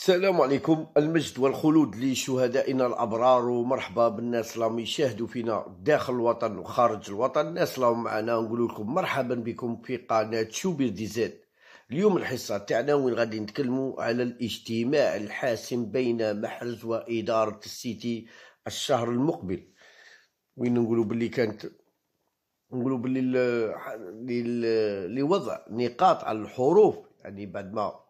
السلام عليكم المجد والخلود لشهدائنا الابرار ومرحبا بالناس اللي يشاهدوا فينا داخل الوطن وخارج الوطن الناس اللي معنا نقول لكم مرحبا بكم في قناه شوبير ديزاد اليوم الحصه تاعنا وين غادي نتكلموا على الاجتماع الحاسم بين محرز واداره السيتي الشهر المقبل وين نقولوا باللي كانت نقولوا باللي لوضع نقاط على الحروف يعني بعد ما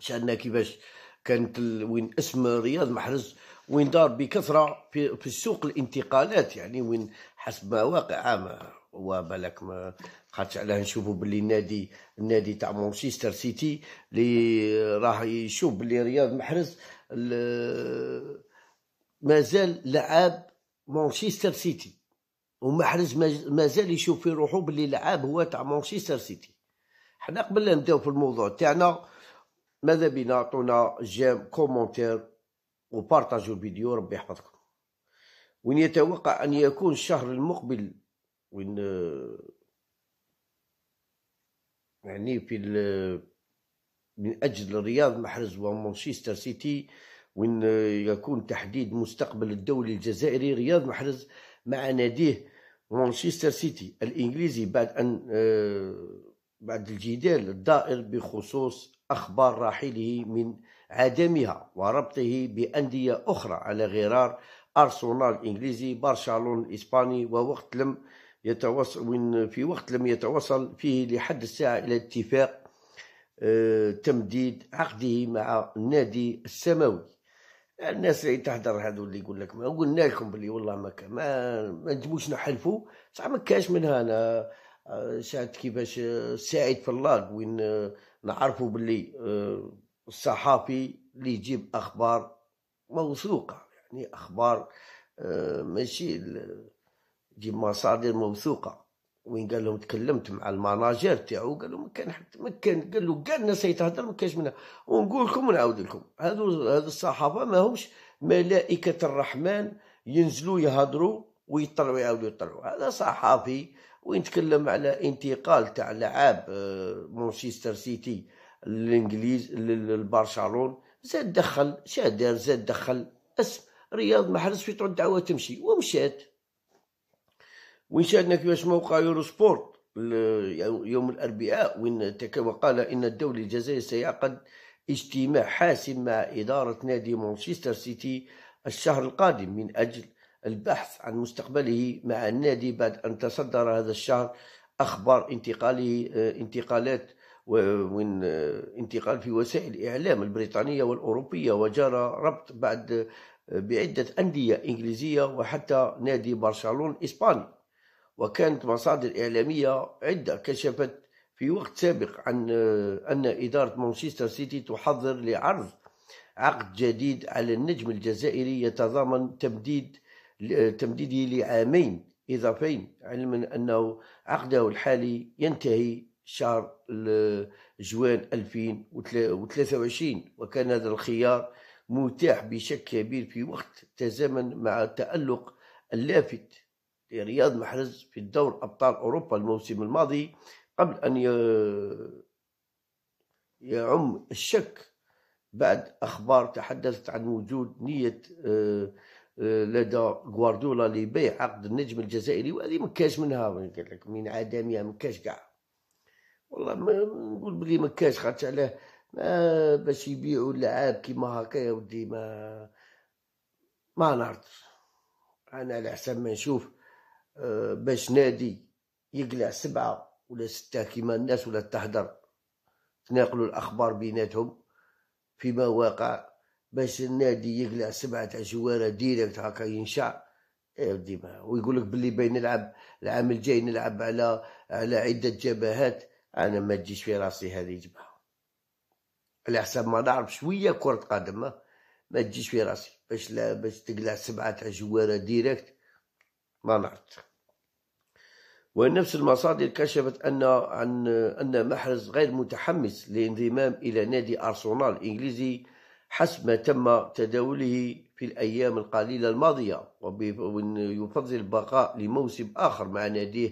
شأننا كيفاش كانت وين اسم رياض محرز وين دار بكثرة في, في السوق الانتقالات يعني وين حسب آه، ما واقع عام وبالك ما خاطش علاه نشوفوا باللي النادي النادي تاع مانشستر سيتي اللي راه يشوف باللي رياض محرز مازال لعاب مانشستر سيتي ومحرز مازال يشوف في روحه باللي لعاب هو تاع مانشستر سيتي حنا قبل نبداو في الموضوع تاعنا ماذا بينا عطونا جيم كومنتير وبارطاجوا الفيديو ربي يحفظكم وين يتوقع ان يكون الشهر المقبل وين يعني في من اجل الرياض محرز ومانشستر سيتي وين يكون تحديد مستقبل الدولي الجزائري رياض محرز مع ناديه مانشستر سيتي الانجليزي بعد ان بعد الجدال الدائر بخصوص أخبار راحله من عدمها وربطه بأندية أخرى على غرار أرسنال الإنجليزي برشلونة الإسباني ووقت لم يتوصل في وقت لم يتوصل فيه لحد الساعة إلى اتفاق آه، تمديد عقده مع النادي السماوي الناس اللي تحضر هذو اللي يقول لك ما قلنا لكم بلي والله ما ما نجموش نحلفوا صح ما كاش منها انا آه، ساعد كيفاش سعيد فلاق وين آه، نعرفوا باللي آه، الصحافي اللي يجيب اخبار موثوقه يعني اخبار ماشي يجيب مصادر موثوقه وين قال لهم تكلمت مع المناجر تاعو قال لهم كان حتى ما كان قال له قال الناس تهدر ما كانش منها ونقول لكم ونعاود لكم هذو هذ الصحافه ماهمش ملائكه الرحمن ينزلوا يهضروا ويطلعوا يعاودوا يطلعوا هذا صحافي ونتكلم على انتقال تاع لعاب آه، مانشستر سيتي للانجليز للبرشلون زاد دخل شادر زاد دخل اسم رياض محرز في تعود دعوه تمشي ومشات شاهدنا كيفاش موقع يورو سبورت يوم الاربعاء وين وقال ان الدولي الجزائري سيعقد اجتماع حاسم مع اداره نادي مانشستر سيتي الشهر القادم من اجل البحث عن مستقبله مع النادي بعد أن تصدر هذا الشهر أخبار انتقاله انتقالات ومن انتقال في وسائل الإعلام البريطانية والأوروبية وجرى ربط بعد بعدة أندية إنجليزية وحتى نادي برشلون الإسباني وكانت مصادر إعلامية عدة كشفت في وقت سابق عن أن إدارة مانشستر سيتي تحضر لعرض عقد جديد على النجم الجزائري يتضمن تمديد تمديده لعامين اضافين علما أنه عقده الحالي ينتهي شهر جوان 2023 وكان هذا الخيار متاح بشكل كبير في وقت تزامن مع تألق اللافت لرياض محرز في الدور أبطال أوروبا الموسم الماضي قبل أن يعم الشك بعد أخبار تحدثت عن وجود نية آه، لدى غوارديولا اللي عقد النجم الجزائري وهذه ما كاش منها قال لك من عدميه ما كاش كاع والله ما نقول بلي ما كاش خاطر علاه ما باش يبيعوا اللعاب كيما هكا يا ودي ما ما نعرفش انا على حسب ما نشوف آه، باش نادي يقلع سبعه ولا سته كيما الناس ولا تهدر تناقلوا الاخبار بيناتهم فيما واقع باش النادي يقلع سبعة عشوارة ديريكت هكا ينشع إيه ديما ويقول لك باللي باين نلعب العام الجاي نلعب على على عدة جبهات أنا ما تجيش في راسي هذه جماعة على حسب ما نعرف شوية كرة قدم ما تجيش في راسي باش لا باش تقلع سبعة عشوارة ديريكت ما نعرف ونفس المصادر كشفت أن أن محرز غير متحمس للانضمام إلى نادي أرسنال الإنجليزي حسب ما تم تداوله في الأيام القليلة الماضية ويفضل البقاء لموسم آخر مع ناديه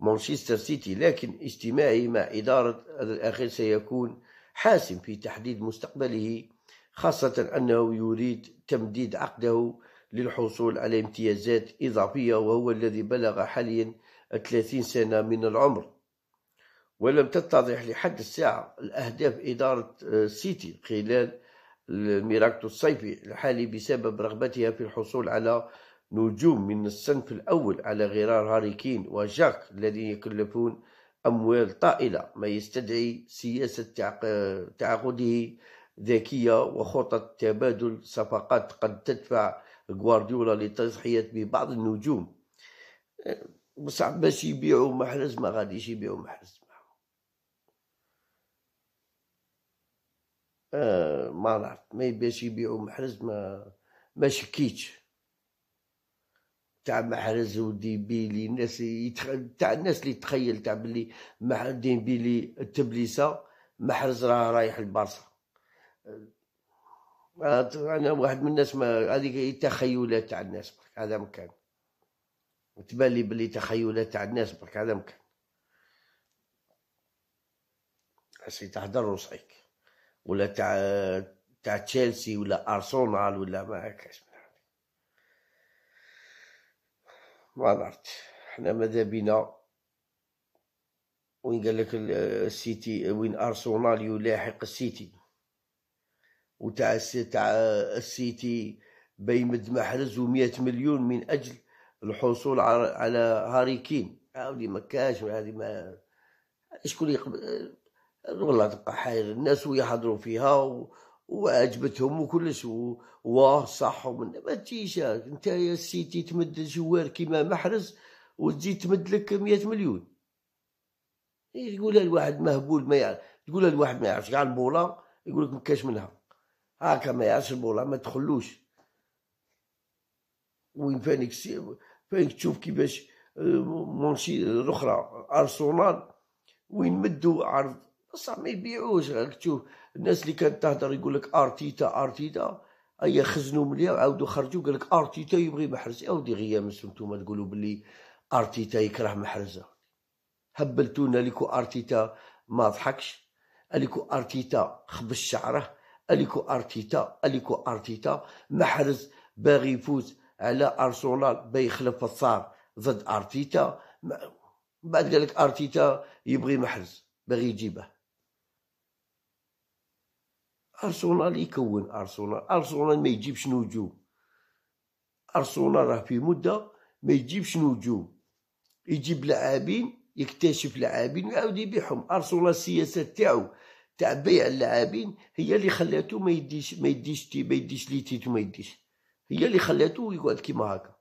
مانشستر سيتي لكن اجتماعي مع إدارة هذا الأخير سيكون حاسم في تحديد مستقبله خاصة أنه يريد تمديد عقده للحصول على امتيازات إضافية وهو الذي بلغ حاليا 30 سنة من العمر ولم تتضح لحد الساعة الأهداف إدارة آه، سيتي خلال الميراكتو الصيفي الحالي بسبب رغبتها في الحصول على نجوم من الصنف الأول على غرار هاري كين وجاك الذين يكلفون أموال طائلة ما يستدعي سياسة تعاقده ذكية وخطط تبادل صفقات قد تدفع غوارديولا للتضحية ببعض النجوم بصعب أه، باش يبيعوا محرز ما غاديش يبيعوا محرز آه، ما نعرف ما يبيش يبيعوا محرز ما ما شكيتش تاع محرز بيلي الناس يتخ... تاع الناس اللي تخيل تاع بلي مع بيلي التبليسه محرز راه رايح البارسا آه، آه، انا واحد من الناس ما هذيك تخيلات تاع الناس برك هذا مكان تبان لي بلي تخيلات تاع الناس برك هذا مكان حسيت تهدر وصحيك ولا تاع تاع تشيلسي ولا ارسنال ولا ما هكاش ما عرفت حنا ماذا بينا وين قال لك السيتي وين ارسنال يلاحق السيتي وتاع تاع السيتي بيمد محرز و مليون من اجل الحصول على هاري كين هاولي ما كاش هذه ما شكون يقبل والله تبقى حاير الناس ويحضروا فيها و... وعجبتهم وكلش واه صح ومن ما تجيش انت يا سيتي تمد الجوار كيما محرز وتجي تمد لك 100 مليون يقولها الواحد مهبول ما يعرف تقولها الواحد ما يعرفش كاع البوله يقول لك ما كاش منها هاكا ما يعرفش البوله ما تخلوش وين فانك فانك تشوف كيفاش آه، مونشي الاخرى ارسنال وين مدوا عرض بصح ما يبيعوش راك تشوف الناس اللي كانت تهضر يقول لك ارتيتا ارتيتا اي خزنوا مليح عاودوا خرجوا قال لك ارتيتا يبغي محرز يا ودي غيام نتوما تقولوا بلي ارتيتا يكره محرزه هبلتونا ليكو ارتيتا ما ضحكش اليكو ارتيتا خبش شعره اليكو ارتيتا اليكو ارتيتا محرز باغي يفوز على ارسنال بيخلف الصار ضد ارتيتا بعد قال لك ارتيتا يبغي محرز باغي يجيبه ارسنال يكون ارسنال ارسنال ما يجيبش نجوم ارسنال راه في مده ما يجيبش نجوم يجيب لاعبين يكتشف لاعبين ويعاود يبيعهم ارسنال السياسه تاعو تاع بيع اللاعبين هي اللي خلاتو ما يديش ما يديش ما يديش تي ما يديش هي اللي خلاتو يقعد كيما هكا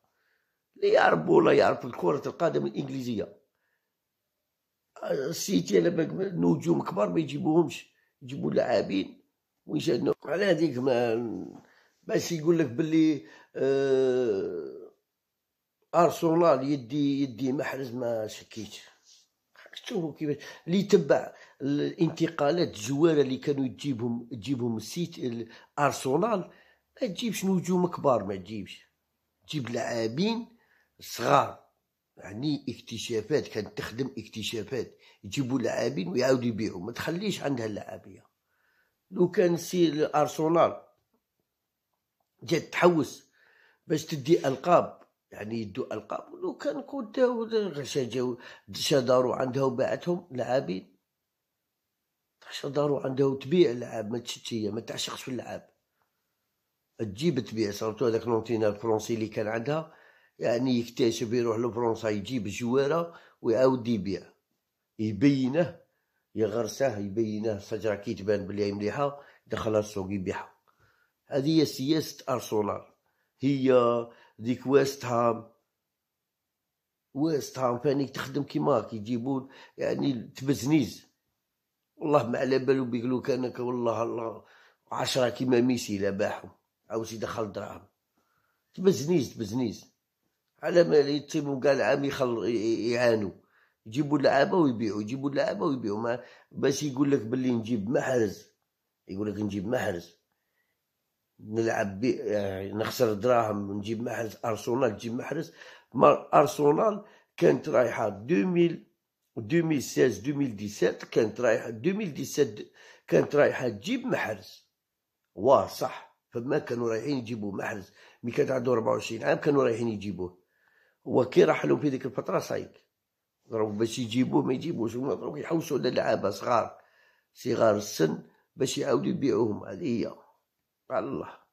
لا يعرف ولا يعرف كرة القدم الإنجليزية السيتي على نجوم كبار ما يجيبوهمش يجيبو لاعبين ويجنوا على هذيك ما باش يقول لك باللي آه ارسنال يدي يدي محرز ما شكيتش شوفوا كيفاش اللي يتبع الانتقالات الجواره اللي كانوا تجيبهم تجيبهم السيت ارسنال ما تجيبش نجوم كبار ما تجيبش تجيب لاعبين صغار يعني اكتشافات كانت تخدم اكتشافات يجيبوا لاعبين ويعاودوا يبيعوا ما تخليش عندها اللاعبيه لو كان سي الارسنال جات تحوس باش تدي القاب يعني يدو القاب لو كان كنت شجاو شداروا عندها وباعتهم لاعبين شداروا عندها وتبيع لعاب ما تشتش هي ما تعشقش في اللعاب تجيب تبيع صارتو هذاك لونتينا الفرنسي اللي كان عندها يعني يكتشف يروح لفرنسا يجيب جوارة ويعاود يبيع يبينه يغرسه يبينه شجره كي تبان بلي مليحه يدخلها السوق يبيعها هذه هي سياسه ارسنال هي ديك ويست هام ويست هام فاني تخدم كيما كيجيبون يعني تبزنيز والله ما على بالو بيقولوا كانك والله الله عشرة كيما ميسي لا باعهم او سي دخل دراهم تبزنيز تبزنيز على مالي يتيمو كاع العام يخل يعانو يجيبوا اللعابه ويبيعوا يجيبوا اللعابه ويبيعوا باش يقول لك باللي نجيب محرز يقول لك نجيب محرز نلعب بي... يعني نخسر دراهم نجيب محرز ارسنال تجيب محرز ما ارسنال كانت رايحه 2000 2016 2017 كانت رايحه 2017 كانت رايحه تجيب محرز واه صح فما كانوا رايحين يجيبوا محرز ملي كانت عنده 24 عام كانوا رايحين يجيبوه وكي كي راح لهم في ديك الفتره صايد راهو باش يجيبوه ما يجيبوش هما يحوسوا على لعابه صغار صغار السن باش يعاودوا يبيعوهم هذه هي على الله